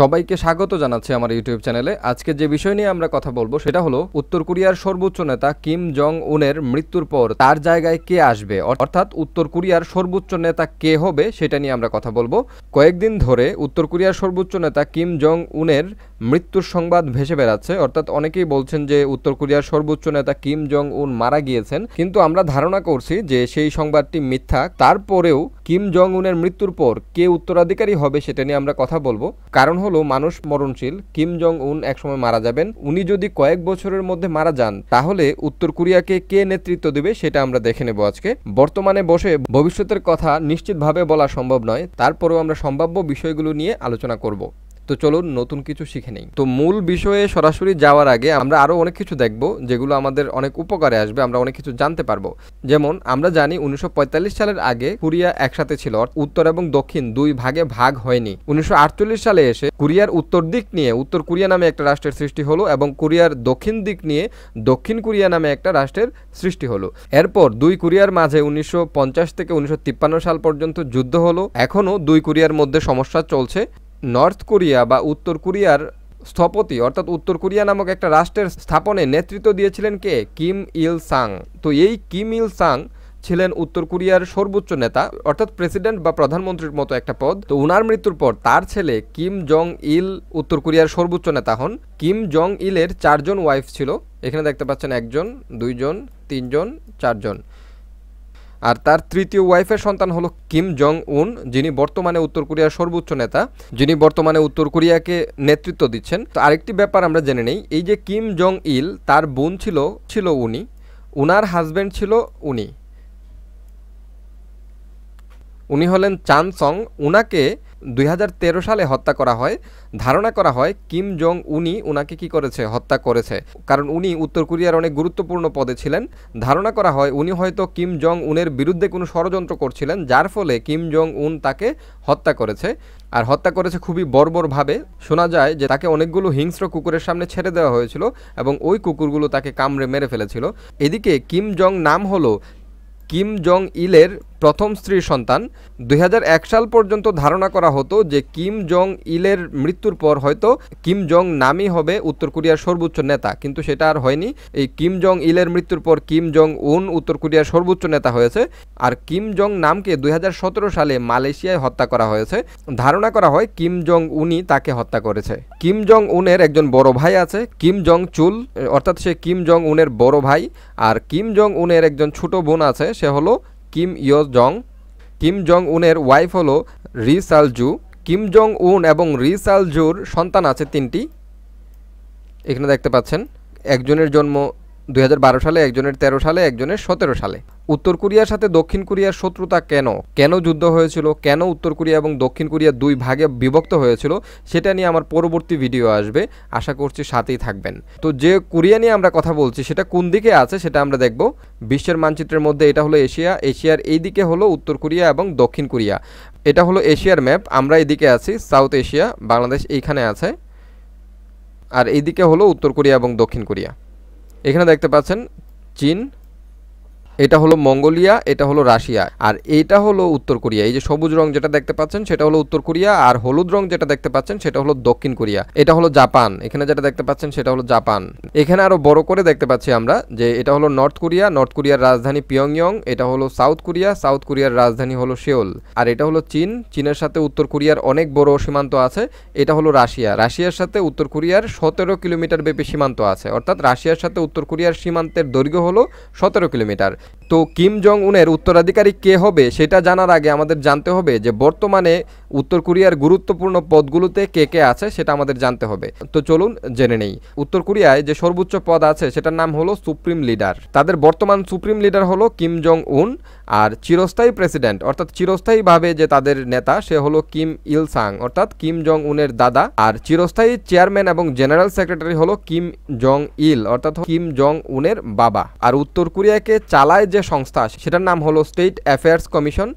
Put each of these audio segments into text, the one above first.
সবাইকে স্বাগত জানাচ্ছি আমার ইউটিউব চ্যানেলে আজকে যে বিষয় নিয়ে আমরা কথা বলবো সেটা হলো উত্তর কোরিয়ার সর্বোচ্চ নেতা কিম জং উনের মৃত্যুর পর তার জায়গায় কে আসবে অর্থাৎ উত্তর কোরিয়ার সর্বোচ্চ নেতা কে হবে সেটা নিয়ে আমরা কথা বলবো কয়েকদিন ধরে উত্তর কোরিয়ার সর্বোচ্চ নেতা কিম জং উনের মৃত্যুর সংবাদ ভেসে বেড়াচ্ছে অর্থাৎ অনেকেই বলছেন যে উত্তর কোরিয়ার সর্বোচ্চ নেতা কিম জং উন মারা গিয়েছেন কিন্তু আমরা ধারণা করছি যে সেই সংবাদটি মিথ্যা তারপরেও কিম জং উনের মৃত্যুর পর কে উত্তরাধিকারী হবে সেটা নিয়ে আমরা কথা বলবো কারণ হলো মানুষ মরণশীল কিম জং উন একসময় মারা যাবেন উনি যদি কয়েক বছরের মধ্যে মারা যান তাহলে উত্তর কোরিয়াকে কে নেতৃত্ব দেবে সেটা আমরা দেখে নেব আজকে বর্তমানে বসে ভবিষ্যতের কথা নিশ্চিতভাবে বলা সম্ভব নয় তারপরেও আমরা সম্ভাব্য বিষয়গুলো নিয়ে আলোচনা করব তো চলুন নতুন কিছু শিখে নেই তো মূল বিষয়ে সরাসরি যাওয়ার আগে আমরা আরও অনেক কিছু দেখব যেগুলো আমাদের অনেক উপকারে আসবে আমরা অনেক কিছু জানতে পারবো যেমন আমরা জানি উনিশশো সালের আগে কোরিয়া একসাথে ছিল উত্তর এবং দক্ষিণ দুই ভাগে ভাগ হয়নি উনিশশো সালে এসে কোরিয়ার উত্তর দিক নিয়ে উত্তর কোরিয়া নামে একটা রাষ্ট্রের সৃষ্টি হলো এবং কোরিয়ার দক্ষিণ দিক নিয়ে দক্ষিণ কোরিয়া নামে একটা রাষ্ট্রের সৃষ্টি হলো এরপর দুই কোরিয়ার মাঝে উনিশশো থেকে উনিশশো সাল পর্যন্ত যুদ্ধ হলো এখনও দুই কোরিয়ার মধ্যে সমস্যা চলছে নর্থ কোরিয়া বা উত্তর কোরিয়ার স্থপতি অর্থাৎ উত্তর কোরিয়া নামক একটা রাষ্ট্রের স্থাপনে নেতৃত্ব দিয়েছিলেন কে কিম ইল সাং তো এই কিম ইল সাং ছিলেন উত্তর কোরিয়ার সর্বোচ্চ নেতা অর্থাৎ প্রেসিডেন্ট বা প্রধানমন্ত্রীর মতো একটা পদ তো উনার মৃত্যুর পর তার ছেলে কিম জং ইল উত্তর কোরিয়ার সর্বোচ্চ নেতা হন কিম জং ইলের চারজন ওয়াইফ ছিল এখানে দেখতে পাচ্ছেন একজন দুইজন তিনজন চারজন আর তার তৃতীয় ওয়াইফের সন্তান হলো কিম জং উন যিনি বর্তমানে উত্তর কোরিয়ার সর্বোচ্চ নেতা যিনি বর্তমানে উত্তর কোরিয়াকে নেতৃত্ব দিচ্ছেন তো আরেকটি ব্যাপার আমরা জেনে নেই এই যে কিম জং ইল তার বোন ছিল ছিল উনি উনার হাজব্যান্ড ছিল উনি উনি হলেন চান সং উনাকে দুই সালে হত্যা করা হয় ধারণা করা হয় কিম জং উনি উনাকে কি করেছে হত্যা করেছে কারণ উনি উত্তর কোরিয়ার অনেক গুরুত্বপূর্ণ পদে ছিলেন ধারণা করা হয় উনি হয়তো কিম জং উনের বিরুদ্ধে কোনো ষড়যন্ত্র করছিলেন যার ফলে কিম জং উন তাকে হত্যা করেছে আর হত্যা করেছে খুবই বর্বরভাবে শোনা যায় যে তাকে অনেকগুলো হিংস্র কুকুরের সামনে ছেড়ে দেওয়া হয়েছিল এবং ওই কুকুরগুলো তাকে কামড়ে মেরে ফেলেছিল এদিকে কিম জং নাম হলো কিম জং ইলের প্রথম স্ত্রীর সন্তান দুই সাল পর্যন্ত ধারণা করা হতো যে কিম জং ইলের মৃত্যুর পর হয়তো কিম জং নামই হবে উত্তর কোরিয়ার সর্বোচ্চ নেতা কিন্তু সেটা আর হয়নি এই কিম জং ইলের মৃত্যুর পর কিম জং উন উত্তর কোরিয়ার সর্বোচ্চ নেতা হয়েছে আর কিম জং নামকে দুই সালে মালয়েশিয়ায় হত্যা করা হয়েছে ধারণা করা হয় কিম জং উনি তাকে হত্যা করেছে কিম জং উনের একজন বড় ভাই আছে কিম জং চুল অর্থাৎ সে কিম জং উনের বড় ভাই আর কিম জং উনের একজন ছোট বোন আছে সে হলো কিম ইয় জং কিম জং উনের ওয়াইফ হল রি সালজু কিম জং উন এবং রি সালজুর সন্তান আছে তিনটি এখানে দেখতে পাচ্ছেন একজনের জন্ম দুই সালে একজনের ১৩ সালে একজনের সতেরো সালে উত্তর কোরিয়ার সাথে দক্ষিণ কোরিয়ার শত্রুতা কেন কেন যুদ্ধ হয়েছিল কেন উত্তর কোরিয়া এবং দক্ষিণ কোরিয়া দুই ভাগে বিভক্ত হয়েছিল সেটা নিয়ে আমার পরবর্তী ভিডিও আসবে আশা করছি সাথেই থাকবেন তো যে কোরিয়া নিয়ে আমরা কথা বলছি সেটা কোন দিকে আছে সেটা আমরা দেখব বিশ্বের মানচিত্রের মধ্যে এটা হলো এশিয়া এশিয়ার এই দিকে হলো উত্তর কোরিয়া এবং দক্ষিণ কোরিয়া এটা হলো এশিয়ার ম্যাপ আমরা এদিকে আছি সাউথ এশিয়া বাংলাদেশ এইখানে আছে আর এইদিকে হলো উত্তর কোরিয়া এবং দক্ষিণ কোরিয়া এখানে দেখতে পাচ্ছেন চীন এটা হলো মঙ্গোলিয়া এটা হলো রাশিয়া আর এটা হলো উত্তর কোরিয়া এই যে সবুজ রং যেটা দেখতে পাচ্ছেন সেটা হলো উত্তর কোরিয়া আর হলুদ রং যেটা দেখতে পাচ্ছেন সেটা হলো দক্ষিণ কোরিয়া এটা হলো জাপান এখানে যেটা দেখতে পাচ্ছেন সেটা হলো জাপান এখানে আরো বড় করে দেখতে পাচ্ছি আমরা যে এটা হলো নর্থ কোরিয়া নর্থ কোরিয়ার রাজধানী পিয়ংয়ং এটা হলো সাউথ কোরিয়া সাউথ কোরিয়ার রাজধানী হলো সেওল আর এটা হলো চীন চীনের সাথে উত্তর কোরিয়ার অনেক বড় সীমান্ত আছে এটা হলো রাশিয়া রাশিয়ার সাথে উত্তর কোরিয়ার সতেরো কিলোমিটার ব্যাপী সীমান্ত আছে অর্থাৎ রাশিয়ার সাথে উত্তর কোরিয়ার সীমান্তের দৈর্ঘ্য হলো সতেরো কিলোমিটার তো কিম জং উনের উত্তরাধিকারী কে হবে সেটা জানার আগে আমাদের জানতে হবে যে বর্তমানে উত্তর কোরিয়ার গুরুত্বপূর্ণ পদগুলোতে কে কে আছে সেটা আমাদের জানতে হবে তো চলুন জেনে নেই উত্তর কোরিয়ায় যে সর্বোচ্চ পদ আছে সেটার নাম হলো সুপ্রিম লিডার তাদের বর্তমান সুপ্রিম লিডার হলো কিম জং উন আর চিরস্থায়ী প্রেসিডেন্ট অর্থাৎ চিরস্থায়ীভাবে যে তাদের নেতা সে হলো কিম ইল সাং অর্থাৎ কিম জং উনের দাদা আর চিরস্থায়ী চেয়ারম্যান এবং জেনারেল সেক্রেটারি হলো কিম জং ইল অর্থাৎ কিম জং উনের বাবা আর উত্তর কোরিয়াকে চালায় যে সংস্থা সেটার নাম হলো স্টেট অ্যাফেয়ার্স কমিশন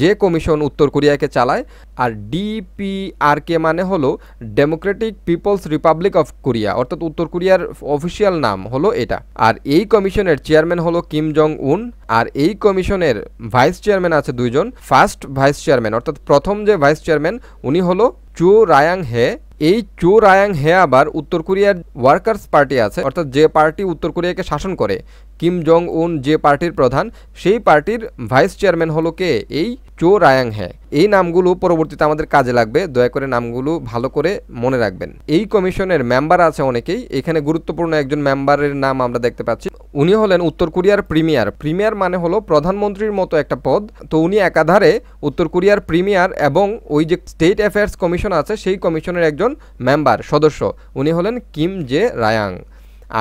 যে কমিশন উত্তর কোরিয়াকে চালায় আর ডিপিআরকে মানে হলো democratic people's republic of Korea অর্থাৎ উত্তর কোরিয়ার অফিসিয়াল নাম হলো এটা আর এই কমিশনের চেয়ারম্যান হলো কিম জং উন আর এই কমিশনের ভাইস চেয়ারম্যান আছে দুইজন ফার্স্ট ভাইস চেয়ারম্যান অর্থাৎ প্রথম যে ভাইস চেয়ারম্যান উনি হলো চু রায়াং হে এই চো রায়াং হে আবার উত্তর কোরিয়ার ওয়ার্কার্স পার্টি আছে অর্থাৎ যে পার্টি উত্তর কোরিয়াকে শাসন করে কিম জং উন যে পার্টির প্রধান সেই পার্টির ভাইস চেয়ারম্যান হলো কে এই চো রায়াং হ্যাঁ এই নামগুলো পরবর্তীতে আমাদের কাজে লাগবে দয়া করে নামগুলো ভালো করে মনে রাখবেন এই কমিশনের মেম্বার আছে অনেকেই এখানে গুরুত্বপূর্ণ একজন মেম্বারের নাম আমরা দেখতে পাচ্ছি উনি হলেন উত্তর কোরিয়ার প্রিমিয়ার প্রিমিয়ার মানে হলো প্রধানমন্ত্রীর মতো একটা পদ তো উনি একাধারে উত্তর কোরিয়ার প্রিমিয়ার এবং ওই যে স্টেট অ্যাফেয়ার্স কমিশন আছে সেই কমিশনের একজন মেম্বার সদস্য উনি হলেন কিম জে রায়াং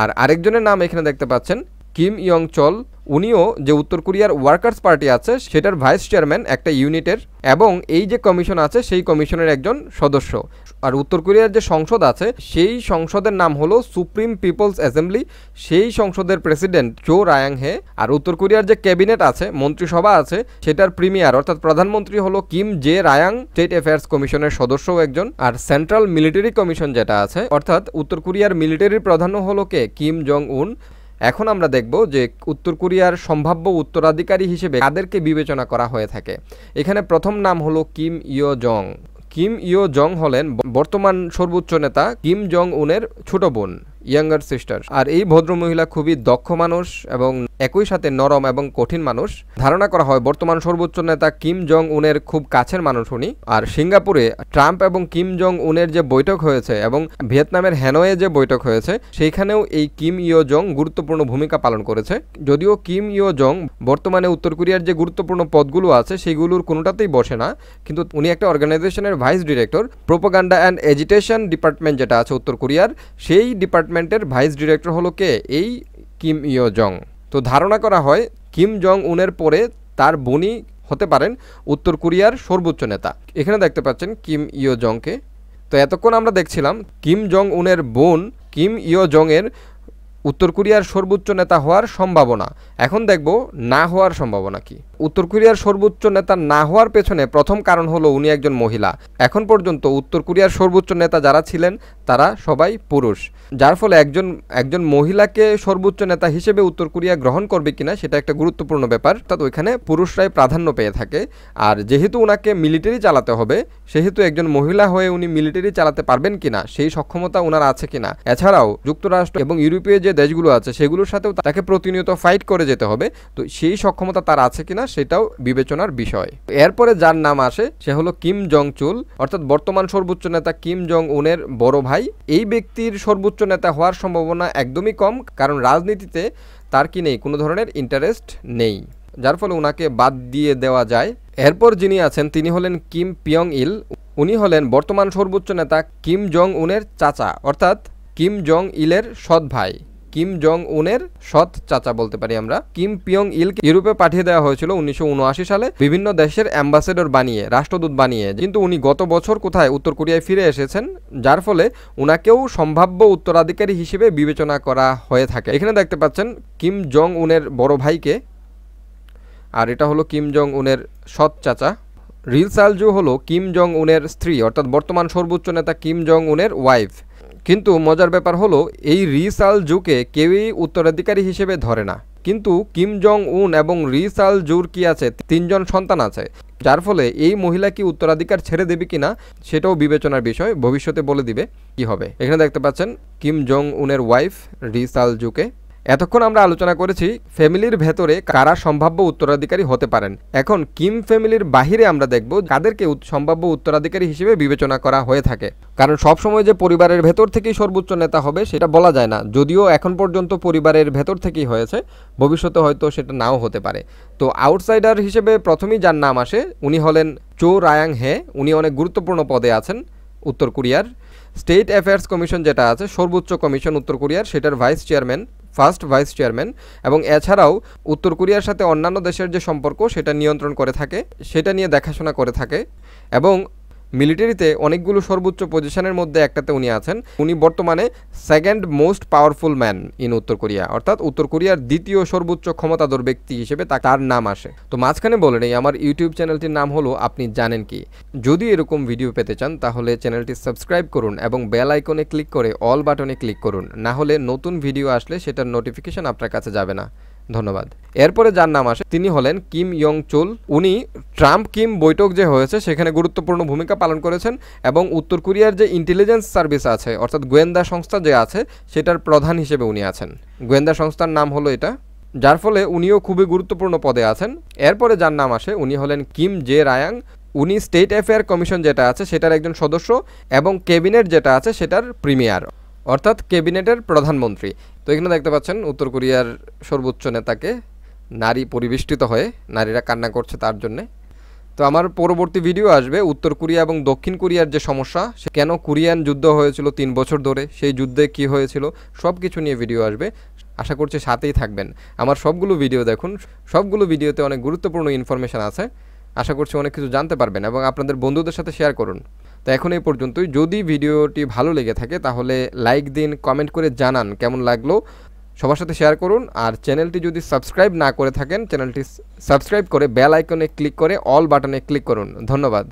আর আরেকজনের নাম এখানে দেখতে পাচ্ছেন কিম ইয়ং চল উনিও যে উত্তর কোরিয়ার ওয়ার্কার্স পার্টি আছে সেটার ভাইস চেয়ারম্যান একটা ইউনিটের এবং এই যে কমিশন আছে সেই কমিশনের একজন সদস্য আর উত্তর কোরিয়ার যে সংসদ আছে সেই সংসদের নাম হলো সুপ্রিম পিপলস অ্যাসেম্বলি সেই সংসদের প্রেসিডেন্ট জো রায়াং হে আর উত্তর কোরিয়ার যে ক্যাবিনেট আছে মন্ত্রিসভা আছে সেটার প্রিমিয়ার অর্থাৎ প্রধানমন্ত্রী হলো Kim Jae Ryong state affairs কমিশনের সদস্যও একজন আর সেন্ট্রাল মিলিটারি কমিশন যেটা আছে অর্থাৎ উত্তর কোরিয়ার মিলিটারির প্রধানও হলো কে কিম জং উন এখন আমরা দেখব যে উত্তর কোরিয়ার সম্ভাব্য উত্তরাধিকারী হিসেবে তাদেরকে বিবেচনা করা হয়ে থাকে এখানে প্রথম নাম হলো কিম ইয়ো জং কিম ইয়ো জং হলেন বর্তমান সর্বোচ্চ নেতা কিম জং উনের ছোট বোন ইয়াঙ্গার সিস্টার আর এই ভদ্র মহিলা খুবই দক্ষ মানুষ এবং একই সাথে নরম এবং কঠিন মানুষ ধারণা করা হয় বর্তমান সর্বোচ্চ নেতা কিম জং উনের খুব কাছের মানুষ উনি আর সিঙ্গাপুরে ট্রাম্প এবং কিম জং উনের যে বৈঠক হয়েছে এবং ভিয়েতনামের হ্যানোয়ে যে বৈঠক হয়েছে সেইখানেও এই কিম ইয়ো জং গুরুত্বপূর্ণ ভূমিকা পালন করেছে যদিও কিম ইয়ো জং বর্তমানে উত্তর কোরিয়ার যে গুরুত্বপূর্ণ পদগুলো আছে সেগুলোর কোনোটাতেই বসে না কিন্তু উনি একটা অর্গানাইজেশনের vice director propaganda and agitation department যেটা আছে উত্তর কোরিয়ার সেই ডিপার্টমেন্ট ডিপার্টমেন্টের ভাইস ডিরেক্টর হলো কে এই কিম ইয়ো জং তো ধারণা করা হয় কিম জং উনের পরে তার বনি হতে পারেন উত্তর কোরিয়ার সর্বোচ্চ নেতা এখানে দেখতে পাচ্ছেন কিম ইয়ো জংকে তো এতক্ষণ আমরা দেখছিলাম কিম জং উনের বোন কিম ইয়ো জংয়ের উত্তর কোরিয়ার সর্বোচ্চ নেতা হওয়ার সম্ভাবনা এখন দেখব না হওয়ার সম্ভাবনা কি উত্তর কোরিয়ার সর্বোচ্চ নেতা না হওয়ার পেছনে প্রথম কারণ হলো উনি একজন মহিলা এখন পর্যন্ত উত্তর কোরিয়ার সর্বোচ্চ নেতা যারা ছিলেন তারা সবাই পুরুষ যার ফলে একজন একজন মহিলাকে সর্বোচ্চ নেতা হিসেবে উত্তর কোরিয়া গ্রহণ করবে কিনা সেটা একটা গুরুত্বপূর্ণ ব্যাপার অর্থাৎ ওইখানে পুরুষরাই প্রাধান্য পেয়ে থাকে আর যেহেতু ওনাকে মিলিটারি চালাতে হবে সেহেতু একজন মহিলা হয়ে উনি মিলিটারি চালাতে পারবেন কিনা সেই সক্ষমতা ওনার আছে কিনা এছাড়াও যুক্তরাষ্ট্র এবং ইউরোপীয় যে দেশগুলো আছে সেগুলোর সাথেও তাকে প্রতিনিয়ত ফাইট করে যেতে হবে তো সেই সক্ষমতা তার আছে কিনা সেটাও বিবেচনার বিষয় এরপরে যার নাম আসে সে হলো কিম জং চুল অর্থাৎ বর্তমান সর্বোচ্চ নেতা কিম জং উনের বড় ভাই এই ব্যক্তির সর্বোচ্চ নেতা হওয়ার সম্ভাবনা একদমই কম কারণ রাজনীতিতে তার কি নেই কোনো ধরনের ইন্টারেস্ট নেই যার ফলে ওনাকে বাদ দিয়ে দেওয়া যায় এরপর যিনি আছেন তিনি হলেন কিম পিয়ং ইল উনি হলেন বর্তমান সর্বোচ্চ নেতা কিম জং উনের চাচা অর্থাৎ কিম জং ইলের সৎ ভাই কিম জং উনের সৎ চাচা বলতে পারি আমরা কিম পিয়ং ইলকে ইউরোপে পাঠিয়ে দেওয়া হয়েছিল উনিশশো সালে বিভিন্ন দেশের অ্যাম্বাসেডর বানিয়ে রাষ্ট্রদূত বানিয়ে কিন্তু উনি গত বছর কোথায় উত্তর কোরিয়ায় ফিরে এসেছেন যার ফলে উনাকেও সম্ভাব্য উত্তরাধিকারী হিসেবে বিবেচনা করা হয়ে থাকে এখানে দেখতে পাচ্ছেন কিম জং উনের বড় ভাইকে আর এটা হলো কিম জং উনের সৎ চাচা রিল সালজু হলো কিম জং উনের স্ত্রী অর্থাৎ বর্তমান সর্বোচ্চ নেতা কিম জং উনের ওয়াইফ কিন্তু মজার ব্যাপার হলো এই রি সাল জুকে কেউই উত্তরাধিকারী হিসেবে ধরে না কিন্তু কিম জং উন এবং রি সাল জুর কি আছে তিনজন সন্তান আছে যার ফলে এই মহিলা কি উত্তরাধিকার ছেড়ে দেবে কিনা সেটাও বিবেচনার বিষয় ভবিষ্যতে বলে দিবে কি হবে এখানে দেখতে পাচ্ছেন কিম জং উনের ওয়াইফ রি সাল জুকে এতক্ষণ আমরা আলোচনা করেছি ফ্যামিলির ভেতরে কারা সম্ভাব্য উত্তরাধিকারী হতে পারেন এখন কিম ফ্যামিলির বাহিরে আমরা দেখব কাদেরকে সম্ভাব্য উত্তরাধিকারী হিসেবে বিবেচনা করা হয়ে থাকে কারণ সবসময় যে পরিবারের ভেতর থেকেই সর্বোচ্চ নেতা হবে সেটা বলা যায় না যদিও এখন পর্যন্ত পরিবারের ভেতর থেকেই হয়েছে ভবিষ্যতে হয়তো সেটা নাও হতে পারে তো আউটসাইডার হিসেবে প্রথমেই যার নাম আসে উনি হলেন চো রায়াং হে উনি অনেক গুরুত্বপূর্ণ পদে আছেন উত্তর কোরিয়ার স্টেট অ্যাফেয়ার্স কমিশন যেটা আছে সর্বোচ্চ কমিশন উত্তর কোরিয়ার সেটার vice chairman first vice chairman এবং এছাড়াও উত্তর কোরিয়ার সাথে অন্যান্য দেশের যে সম্পর্ক সেটা নিয়ন্ত্রণ করে থাকে সেটা নিয়ে দেখাশোনা করে থাকে এবং মিলিটারিতে অনেকগুলো সর্বোচ্চ পজিশনের মধ্যে একটাতে উনি আছেন উনি বর্তমানে second most powerful man in উত্তর কোরিয়া অর্থাৎ উত্তর কোরিয়ার দ্বিতীয় সর্বোচ্চ ক্ষমতাধর ব্যক্তি হিসেবে তার নাম আসে তো মাঝখানে বলে নেই আমার ইউটিউব চ্যানেলটির নাম হলো আপনি জানেন কি যদি এরকম ভিডিও পেতে চান তাহলে চ্যানেলটি সাবস্ক্রাইব করুন এবং বেল আইকনে ক্লিক করে অল বাটনে ক্লিক করুন না হলে নতুন ভিডিও আসলে সেটার নোটিফিকেশন আপনার কাছে যাবে না ধন্যবাদ এরপরে যার নাম আসে তিনি হলেন কিম ইয়ং চুল উনি ট্রাম্প কিম বৈঠক যে হয়েছে সেখানে গুরুত্বপূর্ণ ভূমিকা পালন করেছেন এবং উত্তর কোরিয়ার যে ইন্টেলিজেন্স সার্ভিস আছে অর্থাৎ গোয়েন্দা সংস্থা যে আছে সেটার প্রধান হিসেবে উনি আছেন গোয়েন্দা সংস্থার নাম হলো এটা যার ফলে উনিও খুবই গুরুত্বপূর্ণ পদে আছেন এরপরে যার নাম আসে উনি হলেন কিম জে রায়াং উনি স্টেট অ্যাফেয়ার কমিশন যেটা আছে সেটার একজন সদস্য এবং ক্যাবিনেট যেটা আছে সেটার প্রিমিয়ার অর্থাৎ ক্যাবিনেটের প্রধানমন্ত্রী তো এখানে দেখতে পাচ্ছেন উত্তর কোরিয়ার সর্বোচ্চ নেতাকে নারী পরিবেষ্টিত হয়ে নারীরা কান্না করছে তার জন্যে তো আমার পরবর্তী ভিডিও আসবে উত্তর কোরিয়া এবং দক্ষিণ কোরিয়ার যে সমস্যা সে কেন কোরিয়ান যুদ্ধ হয়েছিল তিন বছর ধরে সেই যুদ্ধে কি হয়েছিল সব কিছু নিয়ে ভিডিও আসবে আশা করছি সাথেই থাকবেন আমার সবগুলো ভিডিও দেখুন সবগুলো ভিডিওতে অনেক গুরুত্বপূর্ণ ইনফরমেশান আছে আশা করছি অনেক কিছু জানতে পারবেন এবং আপনাদের বন্ধুদের সাথে শেয়ার করুন তো এখন এই পর্যন্তই যদি ভিডিওটি ভালো লেগে থাকে তাহলে লাইক দিন কমেন্ট করে জানান কেমন লাগলো সবার সাথে শেয়ার করুন আর চ্যানেলটি যদি সাবস্ক্রাইব না করে থাকেন চ্যানেলটি সাবস্ক্রাইব করে বেল আইকনে ক্লিক করে অল বাটনে ক্লিক করুন ধন্যবাদ